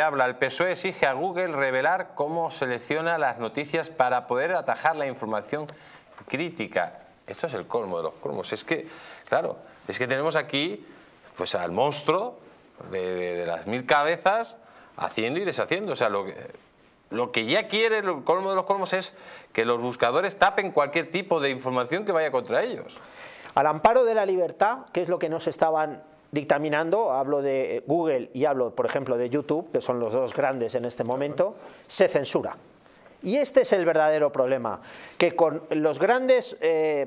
Habla, el PSOE exige a Google revelar cómo selecciona las noticias para poder atajar la información crítica. Esto es el colmo de los colmos. Es que, claro, es que tenemos aquí pues al monstruo de, las mil cabezas haciendo y deshaciendo. O sea, lo que, lo que ya quiere el colmo de los colmos es que los buscadores tapen cualquier tipo de información que vaya contra ellos. Al amparo de la libertad, que es lo que nos estaban dictaminando, hablo de eh, Google y hablo, por ejemplo, de YouTube, que son los dos grandes en este momento, se censura. Y este es el verdadero problema, que con los grandes eh,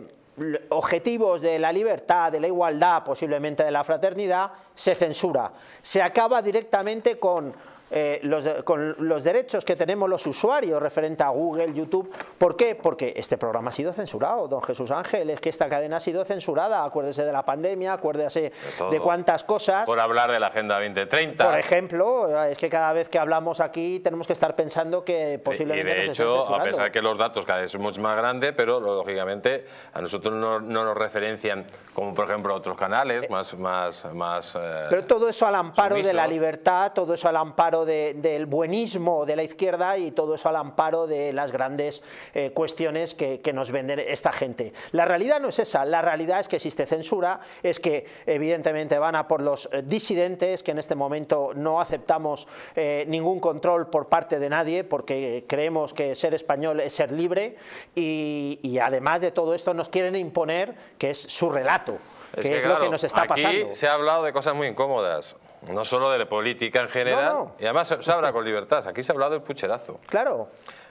objetivos de la libertad, de la igualdad, posiblemente de la fraternidad, se censura. Se acaba directamente con eh, los con los derechos que tenemos los usuarios referente a Google, YouTube. ¿Por qué? Porque este programa ha sido censurado, don Jesús Ángel, es que esta cadena ha sido censurada, acuérdese de la pandemia, acuérdese de, cuántas cosas. Por hablar de la Agenda 2030. Por ejemplo, es que cada vez que hablamos aquí tenemos que estar pensando que posiblemente... Y de hecho, a pesar que los datos cada vez son mucho más grandes, pero lógicamente a nosotros no, nos referencian como por ejemplo otros canales eh, más... más, más eh, pero todo eso al amparo de la libertad, todo eso al amparo del buenismo de la izquierda y todo eso al amparo de las grandes eh, cuestiones que, nos venden esta gente. La realidad no es esa, la realidad es que existe censura, es que evidentemente van a por los eh, disidentes, que en este momento no aceptamos eh, ningún control por parte de nadie, porque creemos que ser español es ser libre, y además de todo esto nos quieren imponer que es su relato es, lo que nos está aquí se ha hablado de cosas muy incómodas, no solo de la política en general, y además se, habla con libertad, aquí se ha hablado del pucherazo. Claro.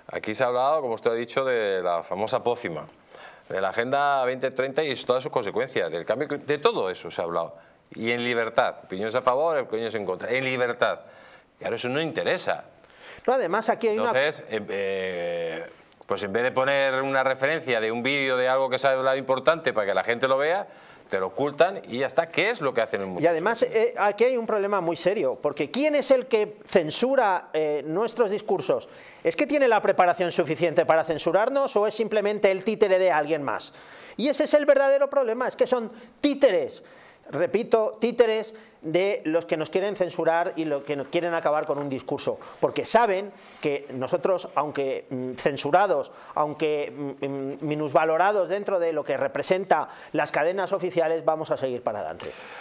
Aquí se ha hablado, como usted ha dicho, de la famosa pócima, de la Agenda 2030 y todas sus consecuencias, del cambio, de todo eso se ha hablado. Y en libertad, opiniones a favor, opiniones en contra, en libertad. Y ahora eso no interesa. No, además aquí hay Entonces, una... Eh, eh, pues en vez de poner una referencia de un vídeo de algo que se ha hablado importante para que la gente lo vea, lo ocultan y hasta ¿Qué es lo que hacen en Y además eh, aquí hay un problema muy serio, porque ¿quién es el que censura eh, nuestros discursos? ¿Es que tiene la preparación suficiente para censurarnos o es simplemente el títere de alguien más? Y ese es el verdadero problema, es que son títeres repito, títeres de los que nos quieren censurar y los que nos quieren acabar con un discurso, porque saben que nosotros, aunque mm, censurados, aunque mm, mm, minusvalorados dentro de lo que representa las cadenas oficiales, vamos a seguir para adelante.